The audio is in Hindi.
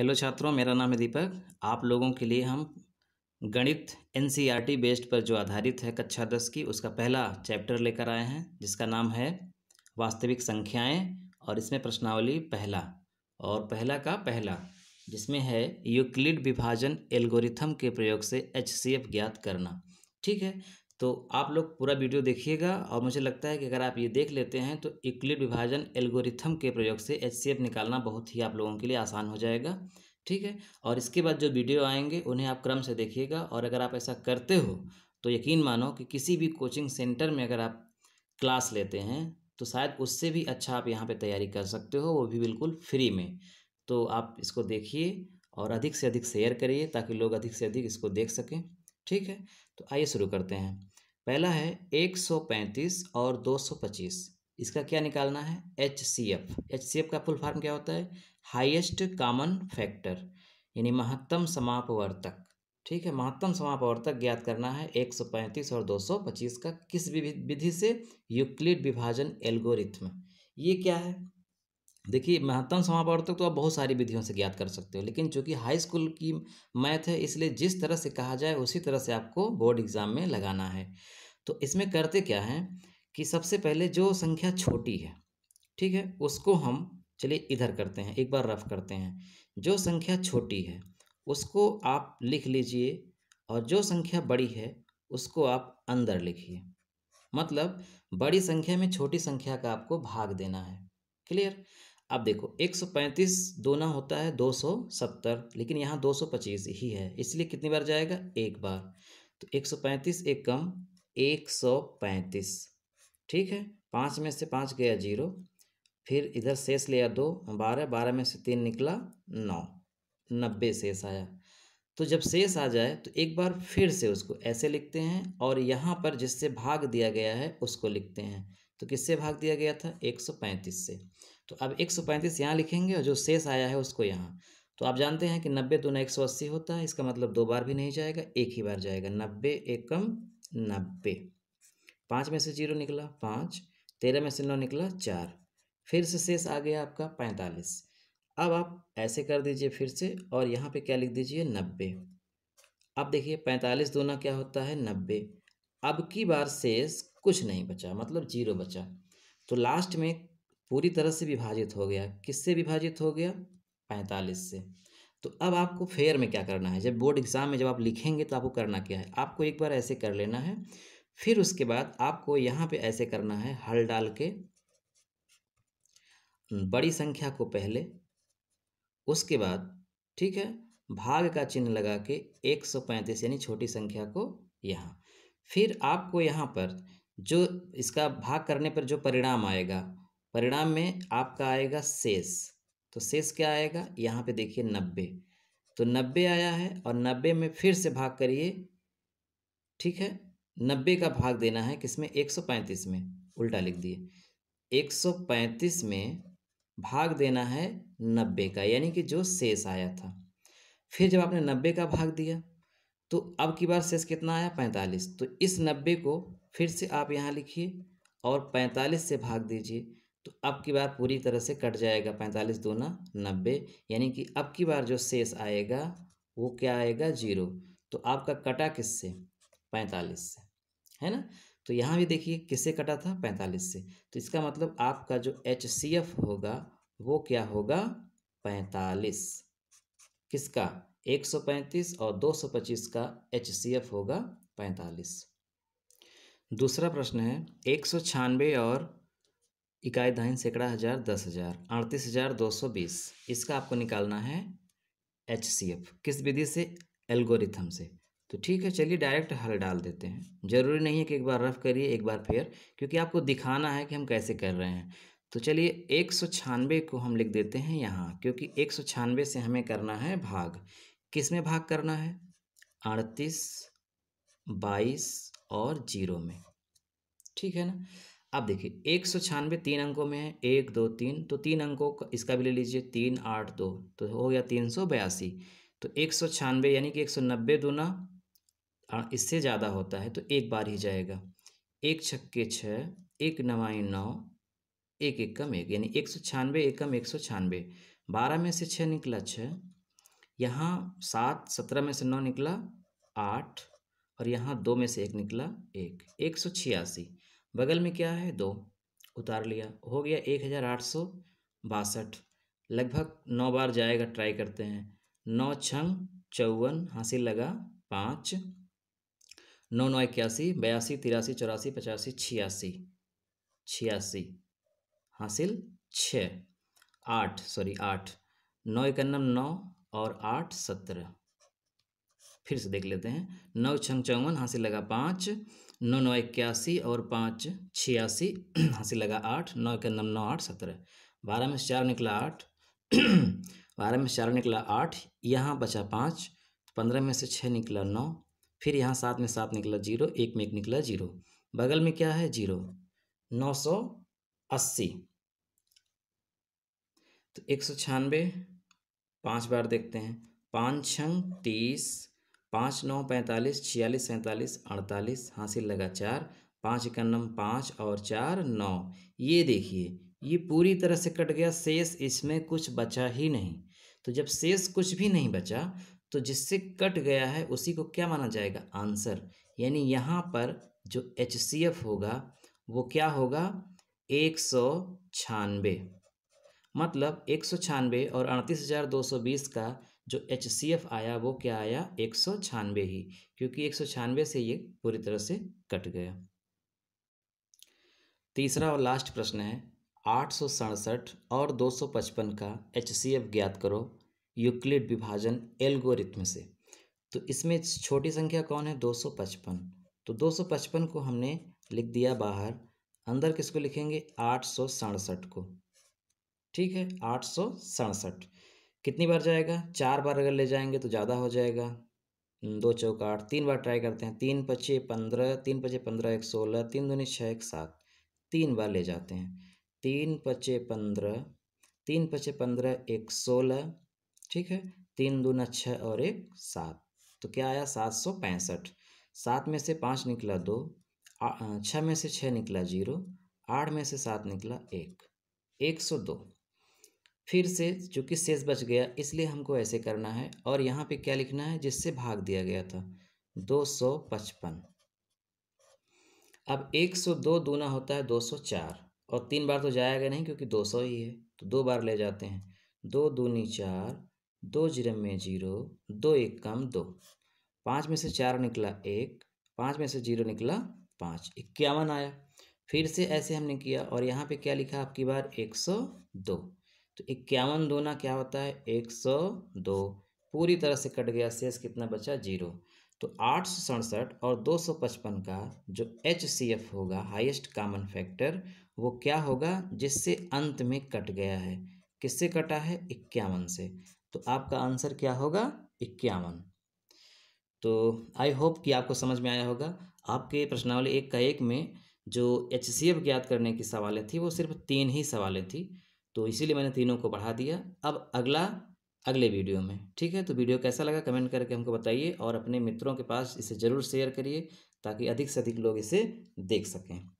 हेलो छात्रों मेरा नाम है दीपक आप लोगों के लिए हम गणित एनसीईआरटी बेस्ड e पर जो आधारित है कक्षा दस की उसका पहला चैप्टर लेकर आए हैं जिसका नाम है वास्तविक संख्याएं और इसमें प्रश्नावली पहला और पहला का पहला जिसमें है यूक्लिड विभाजन एल्गोरिथम के प्रयोग से एच ज्ञात करना ठीक है तो आप लोग पूरा वीडियो देखिएगा और मुझे लगता है कि अगर आप ये देख लेते हैं तो इक्लिड विभाजन एल्गोरिथम के प्रयोग से एच निकालना बहुत ही आप लोगों के लिए आसान हो जाएगा ठीक है और इसके बाद जो वीडियो आएंगे उन्हें आप क्रम से देखिएगा और अगर आप ऐसा करते हो तो यकीन मानो कि किसी भी कोचिंग सेंटर में अगर आप क्लास लेते हैं तो शायद उससे भी अच्छा आप यहाँ पे तैयारी कर सकते हो वो भी बिल्कुल फ्री में तो आप इसको देखिए और अधिक से अधिक शेयर करिए ताकि लोग अधिक से अधिक इसको देख सकें ठीक है तो आइए शुरू करते हैं पहला है 135 और 225 इसका क्या निकालना है H C F H C F का फुल फॉर्म क्या होता है हाईएस्ट कॉमन फैक्टर यानी महत्तम समापवर्तक ठीक है महत्तम समापवर्तक ज्ञात करना है 135 और 225 का किस विधि से यूक्लिड विभाजन एल्गोरिथम ये क्या है देखिए महत्तम समापवर्तक तो आप बहुत सारी विधियों से ज्ञात कर सकते हो लेकिन चूंकि हाई स्कूल की मैथ है इसलिए जिस तरह से कहा जाए उसी तरह से आपको बोर्ड एग्जाम में लगाना है तो इसमें करते क्या हैं कि सबसे पहले जो संख्या छोटी है ठीक है उसको हम चलिए इधर करते हैं एक बार रफ करते हैं जो संख्या छोटी है उसको आप लिख लीजिए और जो संख्या बड़ी है उसको आप अंदर लिखिए मतलब बड़ी संख्या में छोटी संख्या का आपको भाग देना है क्लियर अब देखो 135 दूना होता है 270 लेकिन यहाँ 225 ही है इसलिए कितनी बार जाएगा एक बार तो 135 एक कम 135 ठीक है पाँच में से पाँच गया जीरो फिर इधर शेष लिया दो बारह बारह में से तीन निकला नौ नब्बे शेष आया तो जब शेष आ जाए तो एक बार फिर से उसको ऐसे लिखते हैं और यहाँ पर जिससे भाग दिया गया है उसको लिखते हैं तो किससे भाग दिया गया था एक से तो अब एक सौ पैंतीस यहाँ लिखेंगे और जो शेष आया है उसको यहाँ तो आप जानते हैं कि नब्बे तो ना एक सौ अस्सी होता है इसका मतलब दो बार भी नहीं जाएगा एक ही बार जाएगा नब्बे एकम नब्बे पाँच में से जीरो निकला पाँच तेरह में से नौ निकला चार फिर से शेष आ गया आपका पैंतालीस अब आप ऐसे कर दीजिए फिर से और यहाँ पे क्या लिख दीजिए नब्बे अब देखिए पैंतालीस दोना क्या होता है नब्बे अब की बार शेष कुछ नहीं बचा मतलब जीरो बचा तो लास्ट में पूरी तरह से विभाजित हो गया किससे विभाजित हो गया पैंतालीस से तो अब आपको फेयर में क्या करना है जब बोर्ड एग्ज़ाम में जब आप लिखेंगे तो आपको करना क्या है आपको एक बार ऐसे कर लेना है फिर उसके बाद आपको यहाँ पे ऐसे करना है हल डाल के बड़ी संख्या को पहले उसके बाद ठीक है भाग का चिन्ह लगा के पैंतीस यानी छोटी संख्या को यहाँ फिर आपको यहाँ पर जो इसका भाग करने पर जो परिणाम आएगा परिणाम में आपका आएगा शेष तो शेष क्या आएगा यहाँ पे देखिए नब्बे तो नब्बे आया है और नब्बे में फिर से भाग करिए ठीक है नब्बे का भाग देना है किसमें एक सौ पैंतीस में उल्टा लिख दिए एक सौ पैंतीस में भाग देना है नब्बे का यानी कि जो शेष आया था फिर जब आपने नब्बे का भाग दिया तो अब की बार शेष कितना आया पैंतालीस तो इस नब्बे को फिर से आप यहाँ लिखिए और पैंतालीस से भाग दीजिए तो अब की बार पूरी तरह से कट जाएगा पैंतालीस दूना नब्बे यानी कि अब की बार जो शेष आएगा वो क्या आएगा जीरो तो आपका कटा किससे पैंतालीस से है ना तो यहाँ भी देखिए किससे कटा था पैंतालीस से तो इसका मतलब आपका जो एच सी एफ होगा वो क्या होगा पैंतालीस किसका एक सौ पैंतीस और दो सौ पच्चीस का एच सी एफ होगा पैंतालीस दूसरा प्रश्न है एक सौ छियानवे और इकाई दाइन सैकड़ा हज़ार दस हज़ार अड़तीस हज़ार दो सौ बीस इसका आपको निकालना है एच सी एफ किस विधि से एल्गोरिथम से तो ठीक है चलिए डायरेक्ट हल डाल देते हैं ज़रूरी नहीं है कि एक बार रफ करिए एक बार फिर क्योंकि आपको दिखाना है कि हम कैसे कर रहे हैं तो चलिए एक सौ छानवे को हम लिख देते हैं यहाँ क्योंकि एक सौ छानवे से हमें करना है भाग किस में भाग करना है अड़तीस बाईस और जीरो में ठीक है ना अब देखिए एक सौ छियानवे तीन अंकों में है एक दो तीन तो तीन अंकों का इसका भी ले लीजिए तीन आठ दो तो हो गया तीन सौ बयासी तो एक सौ छियानवे यानी कि एक सौ नब्बे दूना इससे ज़्यादा होता है तो एक बार ही जाएगा एक छक्के छः एक नवाई नौ एक एक कम एक यानी एक सौ छियानवे एक कम एक सौ छियानवे बारह में से छः निकला छः यहाँ सात सत्रह में से नौ निकला आठ और यहाँ दो में से एक निकला एक एक सौ छियासी बगल में क्या है दो उतार लिया हो गया एक हज़ार आठ सौ बासठ लगभग नौ बार जाएगा ट्राई करते हैं नौ छंग चौवन हासिल लगा पाँच नौ नौ इक्यासी बयासी तिरासी चौरासी पचासी छियासी छियासी हासिल छ आठ सॉरी आठ नौ इक्यानम नौ और आठ सत्रह फिर से देख लेते हैं नौ छंग चौवन हासिल लगा पाँच नौ नौ इक्यासी और पाँच छियासी हंसी लगा आठ नौ के नौ आठ सत्रह बारह में से चार निकला आठ बारह में से चार निकला आठ यहाँ बचा पाँच पंद्रह में से छः निकला नौ फिर यहाँ सात में सात निकला जीरो एक में एक निकला जीरो बगल में क्या है जीरो नौ सौ अस्सी तो एक सौ छियानवे पाँच बार देखते हैं पाँच छंग तीस पाँच नौ पैंतालीस छियालीस सैंतालीस अड़तालीस हासिल लगा चार पाँच इक्यानम पाँच और चार नौ ये देखिए ये पूरी तरह से कट गया शेष इसमें कुछ बचा ही नहीं तो जब शेष कुछ भी नहीं बचा तो जिससे कट गया है उसी को क्या माना जाएगा आंसर यानी यहाँ पर जो एच सी एफ होगा वो क्या होगा एक सौ छानबे मतलब एक सौ छानबे और अड़तीस हज़ार दो सौ बीस का जो एच सी एफ आया वो क्या आया एक सौ छानवे ही क्योंकि एक सौ छानवे से ये पूरी तरह से कट गया तीसरा और लास्ट प्रश्न है आठ सौ सड़सठ और दो सौ पचपन का एच सी एफ ज्ञात करो यूक्लिड विभाजन एल्गोरिथम से तो इसमें छोटी संख्या कौन है दो सौ पचपन तो दो सौ पचपन को हमने लिख दिया बाहर अंदर किसको लिखेंगे आठ सौ सड़सठ को ठीक है आठ सौ सड़सठ कितनी बार जाएगा चार बार अगर ले जाएंगे तो ज़्यादा हो जाएगा हम्म, दो चौक आठ तीन बार ट्राई करते हैं तीन पच्चीस पंद्रह तीन पच्चीस पंद्रह एक सोलह तीन दूनी छः एक सात तीन बार ले जाते हैं तीन पच्चे पंद्रह तीन पच्चे पंद्रह एक सोलह ठीक है तीन दूना छः और एक सात तो क्या आया सात सौ पैंसठ सात में से पाँच निकला दो छः में से छः निकला जीरो आठ में से सात निकला एक एक सौ दो फिर से चूँकि सेस शेष बच गया इसलिए हमको ऐसे करना है और यहाँ पे क्या लिखना है जिससे भाग दिया गया था दो सौ पचपन अब एक सौ दो दूना होता है दो सौ चार और तीन बार तो जाएगा नहीं क्योंकि दो सौ ही है तो दो बार ले जाते हैं दो दूनी चार दो जीरो में जीरो दो एक कम दो पाँच में से चार निकला एक पाँच में से जीरो निकला पाँच इक्यावन आया फिर से ऐसे हमने किया और यहाँ पे क्या लिखा आपकी बार एक सौ दो तो इक्यावन ना क्या होता है एक सौ दो पूरी तरह से कट गया शेष कितना बचा जीरो तो आठ सौ सड़सठ और दो सौ पचपन का जो एच सी एफ होगा हाइस्ट कामन फैक्टर वो क्या होगा जिससे अंत में कट गया है किससे कटा है इक्यावन से तो आपका आंसर क्या होगा इक्यावन तो आई होप कि आपको समझ में आया होगा आपके प्रश्नावली एक का एक में जो एच सी एफ ज्ञात करने की सवालें थी वो सिर्फ तीन ही सवालें थी तो इसीलिए मैंने तीनों को बढ़ा दिया अब अगला अगले वीडियो में ठीक है तो वीडियो कैसा लगा कमेंट करके हमको बताइए और अपने मित्रों के पास इसे ज़रूर शेयर करिए ताकि अधिक से अधिक लोग इसे देख सकें